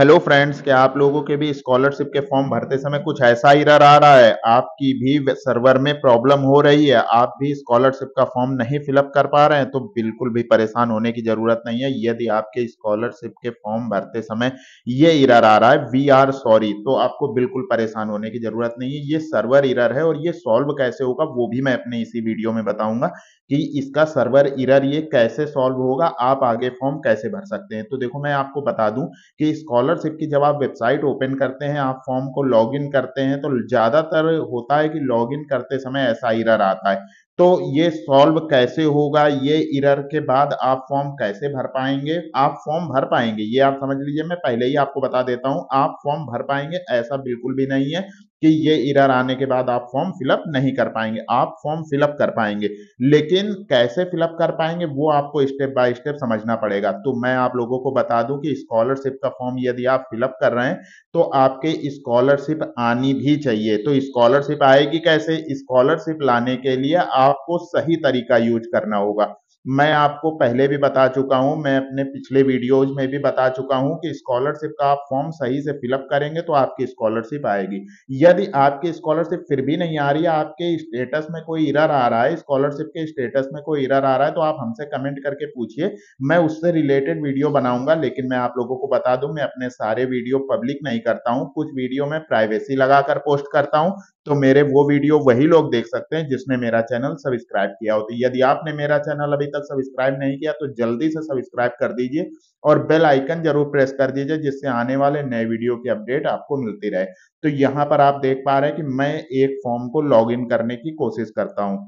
hello friends क्या आप लोगों के भी स्कॉलरशिप के फॉर्म भरते समय कुछ ऐसा इरर आ रहा है आपकी भी सर्वर में प्रॉब्लम हो रही है आप भी स्कॉलरशिप का फॉर्म नहीं फिलअप कर पा रहे हैं तो बिल्कुल भी परेशान होने की जरूरत नहीं है यदि आपके स्कॉलरशिप के फॉर्म भरते समय ये इरर आ रहा है वी आर सॉरी तो आपको बिल्कुल परेशान होने की जरूरत नहीं है ये सर्वर इरर है और ये सॉल्व कैसे होगा वो भी मैं अपने इसी वीडियो में बताऊंगा कि इसका सर्वर इरर ये कैसे सॉल्व होगा आप आगे फॉर्म कैसे भर सकते हैं तो देखो मैं आपको बता दूं कि स्कॉल स्कॉलरशिप की जब आप वेबसाइट ओपन करते हैं आप फॉर्म को लॉग इन करते हैं तो ज़्यादातर होता है कि लॉग इन करते समय ऐसा एरर आता है तो ये सॉल्व कैसे होगा ये इरर के बाद आप फॉर्म कैसे भर पाएंगे आप फॉर्म भर पाएंगे ये आप समझ लीजिए मैं पहले ही आपको बता देता हूं आप फॉर्म भर पाएंगे ऐसा बिल्कुल भी नहीं है कि ये इरर आने के बाद आप फॉर्म फिलअप नहीं कर पाएंगे आप फॉर्म फिलअप कर पाएंगे लेकिन कैसे फिलअप कर पाएंगे वो आपको स्टेप बाय स्टेप समझना पड़ेगा तो मैं आप लोगों को बता दूं कि स्कॉलरशिप का फॉर्म यदि आप फिलअप कर रहे हैं तो आपके स्कॉलरशिप आनी भी चाहिए तो स्कॉलरशिप आएगी कैसे स्कॉलरशिप लाने के लिए आपको सही तरीका यूज करना होगा मैं आपको पहले भी बता चुका हूं मैं अपने पिछले वीडियोज में भी बता चुका हूं कि स्कॉलरशिप का आप फॉर्म सही से फिलअप करेंगे तो आपकी स्कॉलरशिप आएगी यदि आपकी स्कॉलरशिप फिर भी नहीं आ रही है आपके स्टेटस में कोई इरर आ रहा है स्कॉलरशिप के स्टेटस में कोई इरर आ रहा है तो आप हमसे कमेंट करके पूछिए मैं उससे रिलेटेड वीडियो बनाऊंगा लेकिन मैं आप लोगों को बता दू मैं अपने सारे वीडियो पब्लिक नहीं करता हूँ कुछ वीडियो में प्राइवेसी लगाकर पोस्ट करता हूँ तो मेरे वो वीडियो वही लोग देख सकते हैं जिसने मेरा चैनल सब्सक्राइब किया होता तो है यदि आपने मेरा चैनल अभी तक सब्सक्राइब नहीं किया तो जल्दी से सब्सक्राइब कर दीजिए और बेल आइकन जरूर प्रेस कर दीजिए जिससे आने वाले नए वीडियो की अपडेट आपको मिलती रहे तो यहाँ पर आप देख पा रहे हैं कि मैं एक फॉर्म को लॉग करने की कोशिश करता हूँ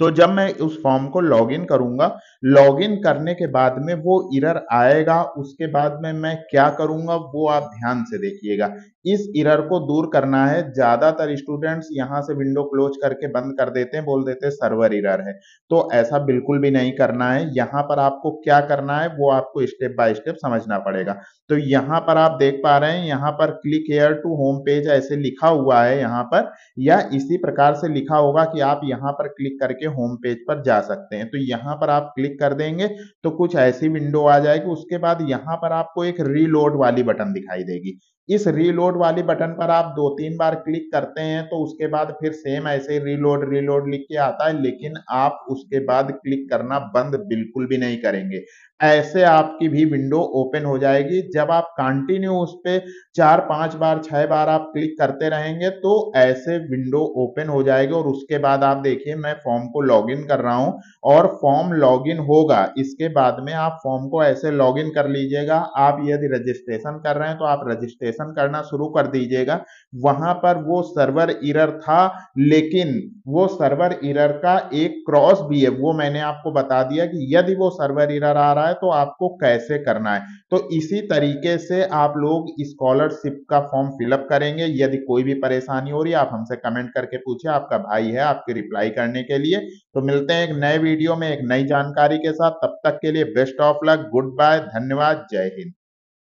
तो जब मैं उस फॉर्म को लॉग इन करूंगा लॉग इन करने के बाद में वो इरर आएगा उसके बाद में मैं क्या करूंगा वो आप ध्यान से देखिएगा इस इरर को दूर करना है ज्यादातर स्टूडेंट्स यहां से विंडो क्लोज करके बंद कर देते हैं बोल देते हैं सर्वर इरर है तो ऐसा बिल्कुल भी नहीं करना है यहां पर आपको क्या करना है वो आपको स्टेप बाय स्टेप समझना पड़ेगा तो यहां पर आप देख पा रहे हैं यहां पर click here to home page ऐसे लिखा हुआ है यहां पर या इसी प्रकार से लिखा होगा कि आप यहां पर क्लिक करके होम पेज पर जा सकते हैं तो यहाँ पर आप क्लिक कर देंगे तो कुछ ऐसी विंडो आ जाएगी उसके बाद यहाँ पर आपको एक रीलोड वाली बटन दिखाई देगी इस रीलोड वाली बटन पर आप दो तीन बार क्लिक करते हैं तो उसके बाद फिर सेम ऐसे रीलोड रीलोड लिख के आता है लेकिन आप उसके बाद क्लिक करना बंद बिल्कुल भी नहीं करेंगे ऐसे आपकी भी विंडो ओपन हो जाएगी जब आप कंटिन्यू उस पर चार पांच बार छह बार आप क्लिक करते रहेंगे तो ऐसे विंडो ओपन हो जाएगी और उसके बाद आप देखिए मैं फॉर्म को लॉगिन कर रहा हूं और फॉर्म लॉगिन होगा इसके बाद में आप फॉर्म को ऐसे लॉगिन कर लीजिएगा आप यदि रजिस्ट्रेशन कर रहे हैं तो आप रजिस्ट्रेशन रजिस्ट्रेशन करना शुरू कर दीजिएगा वहां पर वो सर्वर इरर था लेकिन वो सर्वर इरर का एक क्रॉस भी है वो मैंने आपको बता दिया कि यदि वो सर्वर इरर आ रहा है तो आपको कैसे करना है तो इसी तरीके से आप लोग स्कॉलरशिप का फॉर्म फिलअप करेंगे यदि कोई भी परेशानी हो रही है आप हमसे कमेंट करके पूछे आपका भाई है आपकी रिप्लाई करने के लिए तो मिलते हैं एक नए वीडियो में एक नई जानकारी के साथ तब तक के लिए best of luck goodbye धन्यवाद जय हिंद